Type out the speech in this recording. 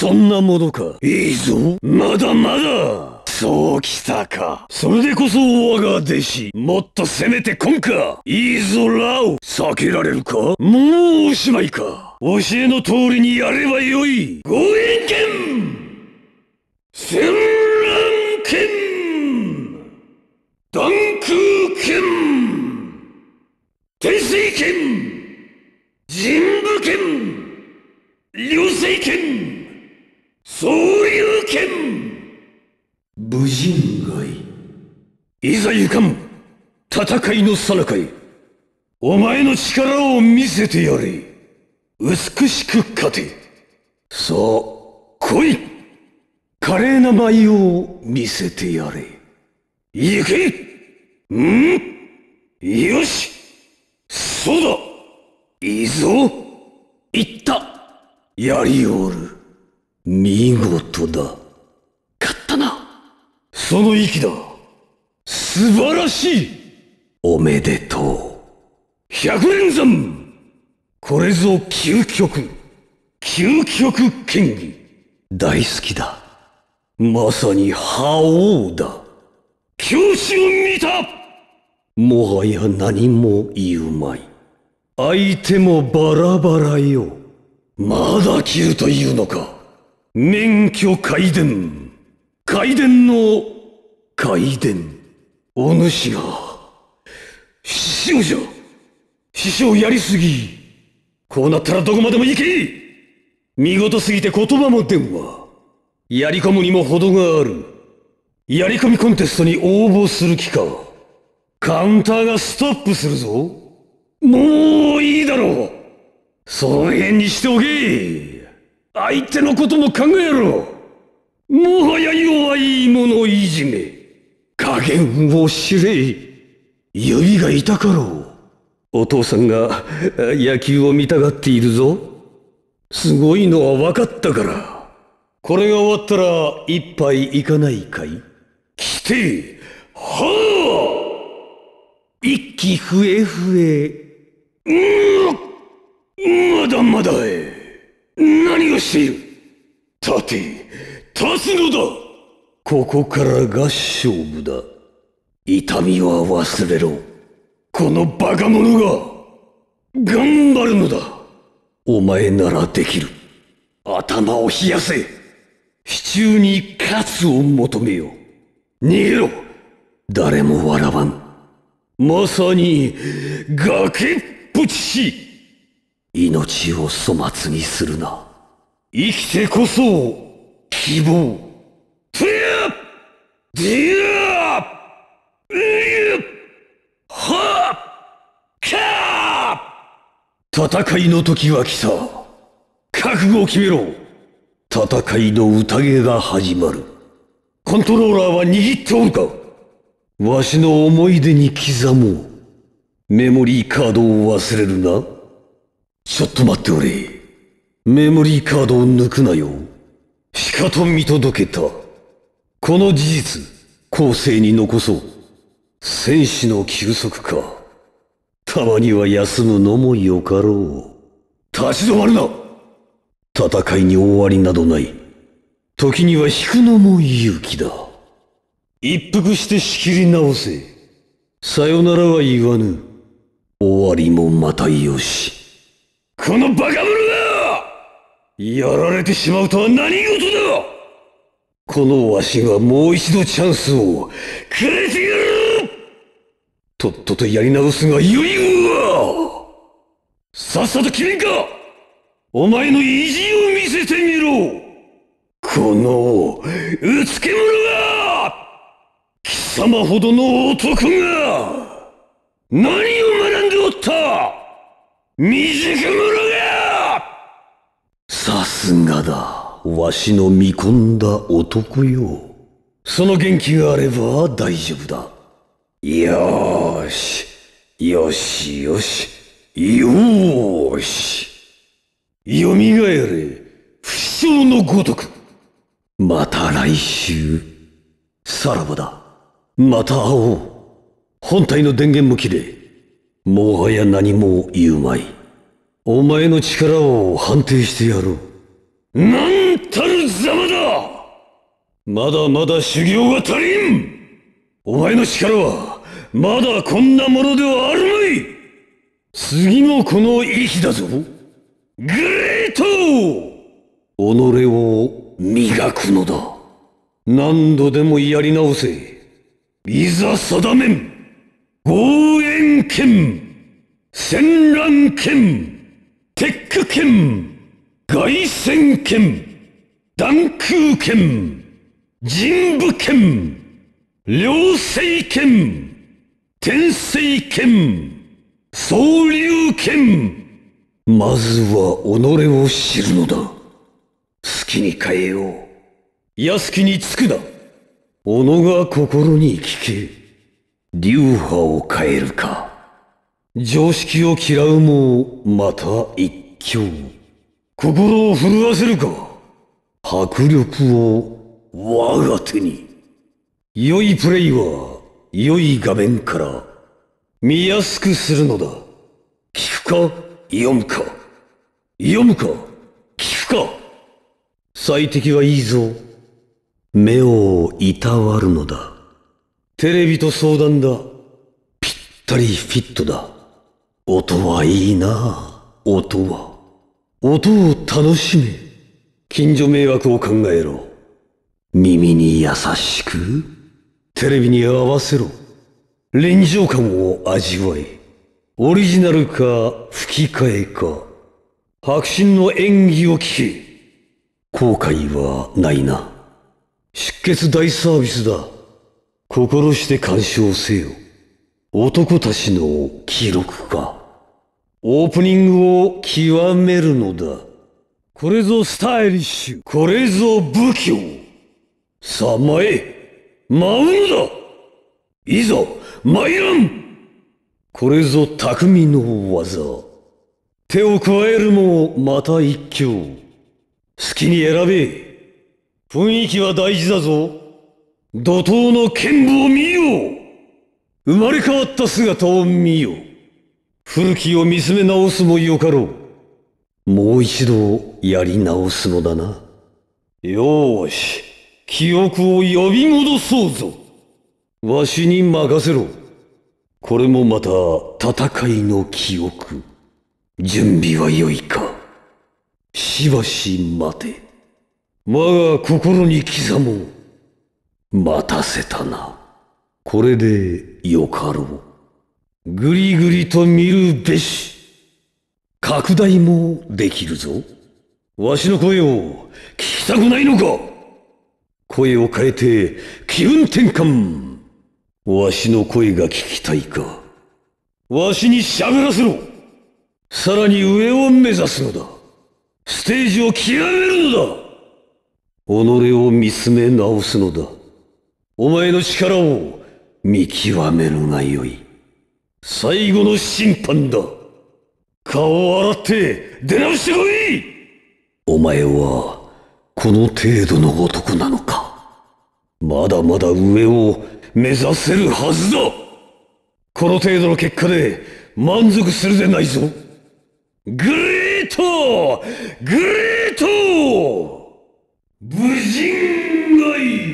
そんなものかいいぞまだまだそうきたかそれでこそ我が弟子もっと攻めてこんかいいぞラオ避けられるかもうおしまいか教えの通りにやればよいご意見武人街いざゆかん戦いのさなかへお前の力を見せてやれ美しく勝てさあ来い華麗な舞を見せてやれ行けんよしそうだいいぞ行ったやりおる見事だその息だ素晴らしいおめでとう百連山これぞ究極究極剣技大好きだまさに覇王だ教師を見たもはや何も言うまい相手もバラバラよまだ切るというのか免許改伝改伝の外伝、お主が、師匠じゃ師匠やりすぎこうなったらどこまでも行け見事すぎて言葉も電話。やり込むにも程がある。やり込みコンテストに応募する気か。カウンターがストップするぞ。もういいだろうその辺にしておけ相手のことも考えろもはや弱い者いじめ。加減を知れ指が痛かろうお父さんが野球を見たがっているぞすごいのは分かったからこれが終わったら一杯いかないかい来てはあ一気ふえふえうんまだまだえ何をしている立て立つのだここからが勝負だ。痛みは忘れろ。このバカ者が、頑張るのだ。お前ならできる。頭を冷やせ。支柱に勝つを求めよ。逃げろ。誰も笑わん。まさに、崖っぷちし。命を粗末にするな。生きてこそ、希望。戦いの時は来た。覚悟を決めろ。戦いの宴が始まる。コントローラーは握っておるかわしの思い出に刻もう。メモリーカードを忘れるな。ちょっと待っておれ。メモリーカードを抜くなよ。しかと見届けた。この事実、後世に残そう。戦士の休息か。たまには休むのもよかろう。立ち止まるな戦いに終わりなどない。時には引くのも勇気だ。一服して仕切り直せ。さよならは言わぬ。終わりもまたよし。このバカ者がやられてしまうとは何事だこのわしはもう一度チャンスをくれてやるとっととやり直すがよいわさっさと決めんかお前の意地を見せてみろこの、うつけ者が貴様ほどの男が何を学んでおった未熟者がさすがだ。わしの見込んだ男よ。その元気があれば大丈夫だ。よーし、よしよし、よーし。蘇れ、不祥のごとく。また来週。さらばだ。また会おう。本体の電源も切れ。もはや何も言うまい。お前の力を判定してやろう。まだまだ修行が足りんお前の力は、まだこんなものではあるまい次もこの息だぞグレート己を磨くのだ。何度でもやり直せ。いざ定めん応援剣戦乱剣テック剣外旋剣断空剣神武剣両水剣天水剣総竜剣まずは己を知るのだ好きに変えよう安きにつくな己が心に聞け流派を変えるか常識を嫌うもまた一興心を震わせるか迫力を我が手に。良いプレイは、良い画面から、見やすくするのだ。聞くか読むか。読むか聞くか最適はいいぞ。目をいたわるのだ。テレビと相談だ。ぴったりフィットだ。音はいいな音は。音を楽しめ。近所迷惑を考えろ。耳に優しく、テレビに合わせろ。臨場感を味わい、オリジナルか吹き替えか、迫真の演技を聞け。後悔はないな。出血大サービスだ。心して鑑賞せよ。男たちの記録か。オープニングを極めるのだ。これぞスタイリッシュ。これぞ武器を。さまえ舞うのだいざ参らんこれぞ匠の技手を加えるもまた一興好きに選べ雰囲気は大事だぞ怒涛の剣舞を見よう生まれ変わった姿を見よう古きを見つめ直すもよかろうもう一度やり直すのだなよーし記憶を呼び戻そうぞわしに任せろこれもまた戦いの記憶準備は良いかしばし待て我が心に刻もう待たせたなこれでよかろうぐりぐりと見るべし拡大もできるぞわしの声を聞きたくないのか声を変えて気分転換わしの声が聞きたいかわしに喋らせろさらに上を目指すのだステージを極めるのだ己を見つめ直すのだお前の力を見極めるがよい最後の審判だ顔を洗って出直してこいお前はこの程度の男なのかまだまだ上を目指せるはずだこの程度の結果で満足するでないぞグレートグレート無人街